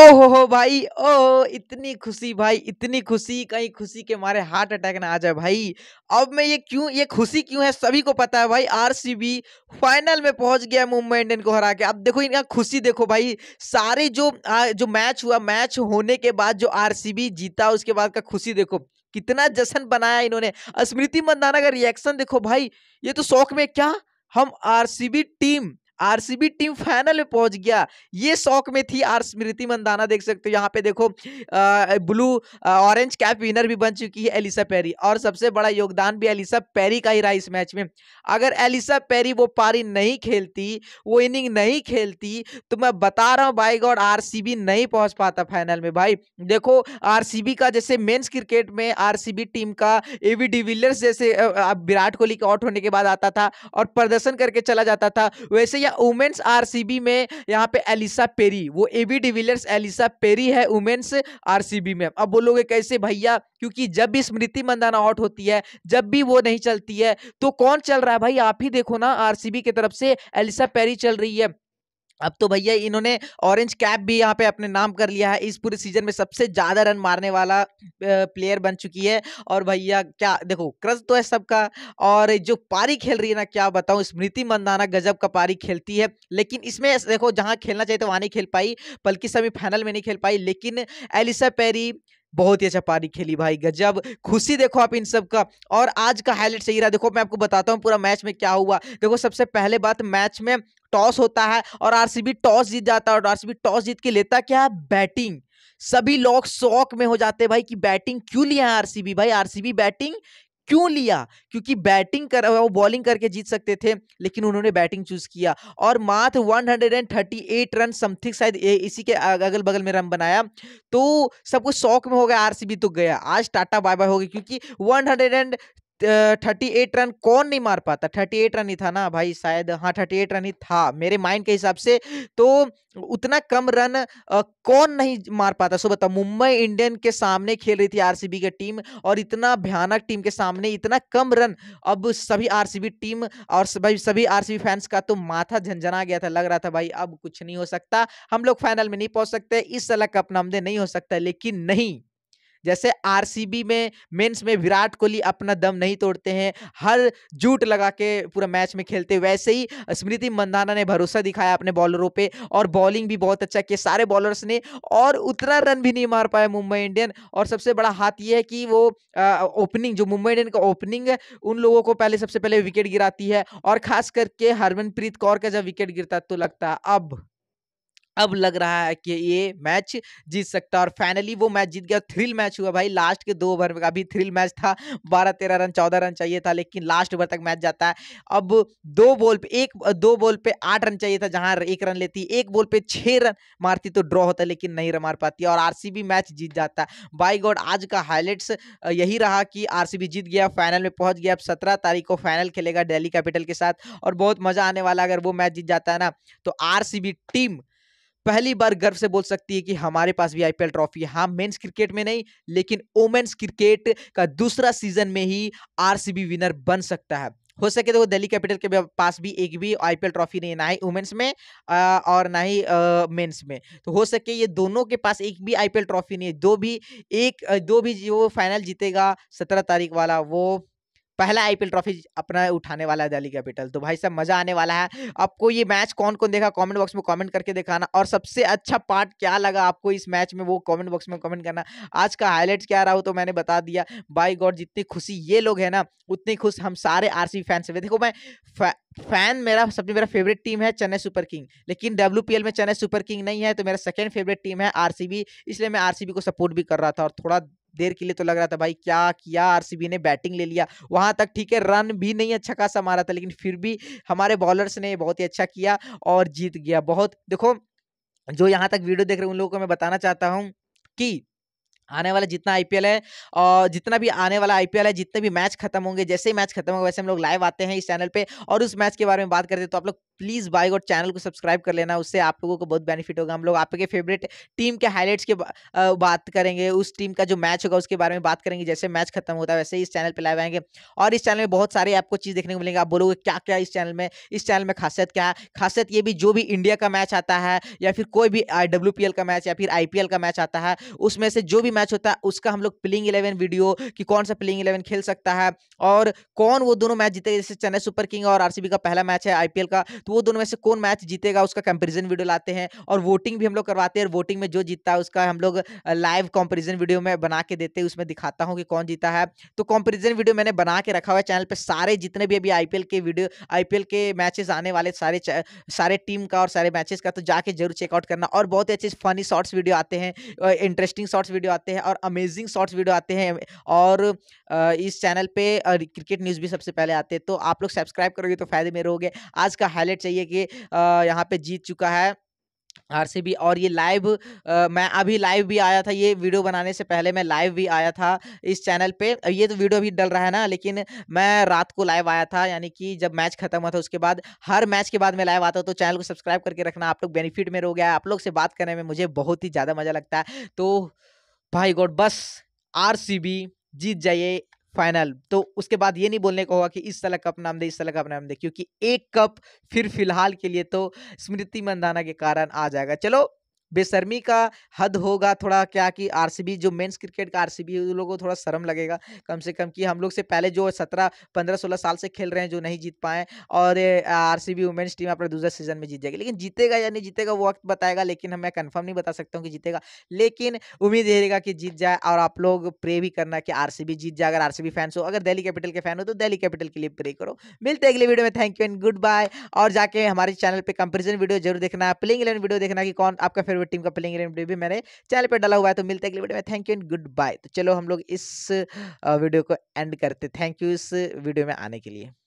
ओहो हो भाई ओ इतनी खुशी भाई इतनी खुशी कहीं खुशी के मारे हार्ट अटैक ना आ जाए भाई अब मैं ये क्यों ये खुशी क्यों है सभी को पता है भाई आरसीबी फाइनल में पहुंच गया मुंबई इंडियन को हरा के अब देखो इनका खुशी देखो भाई सारे जो आ, जो मैच हुआ मैच होने के बाद जो आरसीबी जीता उसके बाद का खुशी देखो कितना जश्न बनाया इन्होंने स्मृति मंदाना का रिएक्शन देखो भाई ये तो शौक में क्या हम आर टीम आरसीबी टीम फाइनल में पहुंच गया ये शौक में थी आर स्मृति मंदाना देख सकते हो यहाँ पे देखो ब्लू ऑरेंज कैप विनर भी बन चुकी है एलिसा पेरी और सबसे बड़ा योगदान भी एलिसा पेरी का ही रहा इस मैच में अगर एलिसा पेरी वो पारी नहीं खेलती वो इनिंग नहीं खेलती तो मैं बता रहा हूँ भाई गॉड आर नहीं पहुँच पाता फाइनल में भाई देखो आर का जैसे मेन्स क्रिकेट में आर टीम का ए डिविलियर्स जैसे विराट कोहली के आउट होने के बाद आता था और प्रदर्शन करके चला जाता था वैसे या वुमेन्स आरसीबी में यहाँ पे एलिसा पेरी वो एबी डिविलियर्स एलिसा पेरी है वुमेन्स आरसीबी में अब बोलोगे कैसे भैया क्योंकि जब भी स्मृति मंदाना आउट होती है जब भी वो नहीं चलती है तो कौन चल रहा है भाई आप ही देखो ना आरसीबी की तरफ से एलिसा पेरी चल रही है अब तो भैया इन्होंने ऑरेंज कैप भी यहाँ पे अपने नाम कर लिया है इस पूरे सीजन में सबसे ज़्यादा रन मारने वाला प्लेयर बन चुकी है और भैया क्या देखो क्रज तो है सबका और जो पारी खेल रही है ना क्या बताऊँ स्मृति मंदाना गजब का पारी खेलती है लेकिन इसमें देखो जहाँ खेलना चाहिए तो वहाँ नहीं खेल पाई बल्कि सेमीफाइनल में नहीं खेल पाई लेकिन एलिसा पेरी बहुत ही अच्छा पारी खेली भाई गजब खुशी देखो आप इन सब का और आज का हाईलाइट सही रहा देखो मैं आपको बताता हूँ पूरा मैच में क्या हुआ देखो सबसे पहले बात मैच में टॉस होता है और आरसीबी टॉस जीत जाता है और आरसीबी टॉस जीत के लेता क्या है बैटिंग सभी लोग शौक में हो जाते भाई कि बैटिंग क्यों लिया है आरसीबी भाई आरसीबी बैटिंग क्यों लिया क्योंकि बैटिंग कर वो बॉलिंग करके जीत सकते थे लेकिन उन्होंने बैटिंग चूज किया और मात्र 138 रन समथिंग शायद इसी के अगल बगल में रन बनाया तो सब कुछ शौक में हो गया आरसीबी तो गया आज टाटा बाय बाय हो गया क्योंकि थर्टी एट रन कौन नहीं मार पाता थर्टी एट रन ही था ना भाई शायद हाँ थर्टी एट रन ही था मेरे माइंड के हिसाब से तो उतना कम रन कौन नहीं मार पाता सो तो बताओ मुंबई इंडियन के सामने खेल रही थी आरसीबी की टीम और इतना भयानक टीम के सामने इतना कम रन अब सभी आरसीबी टीम और भाई सभी आरसीबी फैंस का तो माथा झंझना गया था लग रहा था भाई अब कुछ नहीं हो सकता हम लोग फाइनल में नहीं पहुंच सकते इस अलग कप नामदे नहीं हो सकता लेकिन नहीं जैसे आरसीबी में मेंस में विराट कोहली अपना दम नहीं तोड़ते हैं हर जूट लगा के पूरा मैच में खेलते वैसे ही स्मृति मंदाना ने भरोसा दिखाया अपने बॉलरों पे और बॉलिंग भी बहुत अच्छा किया सारे बॉलर्स ने और उतना रन भी नहीं मार पाया मुंबई इंडियन और सबसे बड़ा हाथ ये है कि वो ओपनिंग जो मुंबई इंडियन का ओपनिंग है उन लोगों को पहले सबसे पहले विकेट गिराती है और खास करके हरमनप्रीत कौर का जब विकेट गिरता तो लगता अब अब लग रहा है कि ये मैच जीत सकता है और फाइनली वो मैच जीत गया थ्रिल मैच हुआ भाई लास्ट के दो ओवर में अभी थ्रिल मैच था बारह तेरह रन चौदह रन चाहिए था लेकिन लास्ट ओवर तक मैच जाता है अब दो बॉल पे एक दो बॉल पे आठ रन चाहिए था जहां एक रन लेती एक बॉल पे छः रन मारती तो ड्रॉ होता लेकिन नहीं मार पाती और आर मैच जीत जाता है बाई गॉड आज का हाईलाइट्स यही रहा कि आर जीत गया फाइनल में पहुँच गया अब सत्रह तारीख को फाइनल खेलेगा डेली कैपिटल के साथ और बहुत मज़ा आने वाला अगर वो मैच जीत जाता है ना तो आर टीम पहली बार गर्व से बोल सकती है कि हमारे पास भी आईपीएल ट्रॉफी है हाँ मेंस क्रिकेट में नहीं लेकिन वोमेन्स क्रिकेट का दूसरा सीजन में ही आरसीबी विनर बन सकता है हो सके तो वो दिल्ली कैपिटल के पास भी एक भी आईपीएल ट्रॉफी नहीं ना ही वुमेन्स में और ना ही मेंस में तो हो सके ये दोनों के पास एक भी आईपीएल ट्रॉफी नहीं है दो भी एक दो भी जो फाइनल जीतेगा सत्रह तारीख वाला वो पहला आईपीएल ट्रॉफी अपना उठाने वाला है दिल्ली कैपिटल तो भाई साहब मजा आने वाला है आपको ये मैच कौन कौन देखा कमेंट बॉक्स में कमेंट करके दिखाना और सबसे अच्छा पार्ट क्या लगा आपको इस मैच में वो कमेंट बॉक्स में कमेंट करना आज का हाईलाइट क्या रहा हो तो मैंने बता दिया बाई गॉड जितनी खुशी ये लोग है ना उतनी खुश हम सारे आर सी फैंस हुए देखो मैं फैन मेरा सबसे मेरा फेवरेट टीम है चेन्नई सुपर किंग लेकिन डब्ल्यू में चेन्नई सुपर किंग नहीं है तो मेरा सेकेंड फेवरेट टीम है बी इसलिए मैं बी को सपोर्ट भी कर रहा था और थोड़ा देर के लिए तो लग रहा था भाई क्या किया आरसीबी ने बैटिंग ले लिया वहां तक ठीक है रन भी नहीं अच्छा खासा मारा था लेकिन फिर भी हमारे बॉलर्स ने बहुत ही अच्छा किया और जीत गया बहुत देखो जो यहाँ तक वीडियो देख रहे हैं उन लोगों को मैं बताना चाहता हूँ कि आने वाला जितना आईपीएल है और जितना भी आने वाला आईपीएल है जितने भी मैच खत्म होंगे जैसे ही मैच खत्म होगा वैसे हम लोग लाइव आते हैं इस चैनल पे और उस मैच के बारे में बात करते हैं तो आप लोग प्लीज़ बाई और चैनल को सब्सक्राइब कर लेना उससे आप लोगों को बहुत बेनिफिट होगा हम लोग आपके फेवरेट टीम के हाईलाइट्स के बात करेंगे उस टीम का जो मैच होगा उसके बारे में बात करेंगे जैसे मैच खत्म होता है वैसे ही इस चैनल पर लाइव आएंगे और इस चैनल में बहुत सारे आपको चीज़ देखने को मिलेंगे आप बोलोगे क्या क्या इस चैनल में इस चैनल में खासियत क्या है खासियत ये भी जो भी इंडिया का मैच आता है या फिर कोई भी डब्ल्यू का मैच या फिर आई का मैच आता है उसमें से जो भी मैच मैच होता है उसका हम लोग प्लेइंग इलेवन वीडियो कि कौन सा प्लेइंग इलेवन खेल सकता है और कौन वो दोनों मैच जीतेगा जैसे चेन्नई सुपर किंग और आरसीबी का पहला मैच है आईपीएल का तो वो दोनों में से कौन मैच जीतेगा उसका कंपेरिजन वीडियो लाते हैं और वोटिंग भी हम लोग करवाते हैं वोटिंग में जो जीतता है उसका हम लोग लाइव कॉम्पेरिजन वीडियो में बना के देते हैं उसमें दिखाता हूँ कि कौन जीता है तो कॉम्पेरिजन वीडियो मैंने बना के रखा हुआ है चैनल पर सारे जितने भी अभी आईपीएल के वीडियो आईपीएल के मैचेस आने वाले सारे सारे टीम का और सारे मैचेस का तो जाके जरूर चेकआउट करना और बहुत ही अच्छे फनी शॉर्ट्स वीडियो आते हैं इंटरेस्टिंग शॉर्ट्स वीडियो आते हैं आते हैं और अमेजिंग शॉर्ट्स वीडियो आते हैं और इस चैनल पे क्रिकेट न्यूज़ भी सबसे पहले आते हैं तो आप लोग सब्सक्राइब करोगे तो फ़ायदे में रहोगे आज का हाईलाइट चाहिए कि यहाँ पे जीत चुका है आरसीबी और ये लाइव आ, मैं अभी लाइव भी आया था ये वीडियो बनाने से पहले मैं लाइव भी आया था इस चैनल पे ये तो वीडियो भी डल रहा है ना लेकिन मैं रात को लाइव आया था यानी कि जब मैच खत्म हुआ था उसके बाद हर मैच के बाद मैं लाइव आता हूँ तो चैनल को सब्सक्राइब करके रखना आप लोग बेनिफिट में रह गया आप लोग से बात करने में मुझे बहुत ही ज़्यादा मज़ा लगता है तो भाई गॉड बस आरसीबी जीत जाइए फाइनल तो उसके बाद ये नहीं बोलने को होगा कि इस साल कप नाम दे इस साल कप नाम दे क्योंकि एक कप फिर फिलहाल के लिए तो स्मृति मंदाना के कारण आ जाएगा चलो बेशर्मी का हद होगा थोड़ा क्या कि आरसीबी जो मेंस क्रिकेट का आरसीबी उन लोगों को थोड़ा शर्म लगेगा कम से कम कि हम लोग से पहले जो सत्रह पंद्रह सोलह साल से खेल रहे हैं जो नहीं जीत पाए और आर सी वुमेन्स टीम अपने दूसरे सीजन में जीत जाएगी लेकिन जीतेगा या नहीं जीतेगा वो वक्त बताएगा लेकिन मैं कन्फर्म नहीं बता सकता हूँ कि जीतेगा लेकिन उम्मीद रहेगा कि जीत जाए और आप लोग प्रे भी करना कि आर जीत जाए अगर आर फैंस हो अगर दिल्ली कैपिटल के फैन हो तो दिल्ली कैपिटल के लिए प्रे करो मिलते अगले वीडियो में thank you and good bye और जाके हमारे चैनल पर कंपेरिजन वीडियो जरूर देखना प्लेइंग इलेवन वीडियो देखना कि कौन आपका फेवरेट क्रिकेट टीम का प्लेइंग रिव्यू भी मैंने चैनल पर डाला हुआ है तो मिलते अगले वीडियो में thank you and good bye तो चलो हम लोग इस वीडियो को एंड करते थैंक यू इस वीडियो में आने के लिए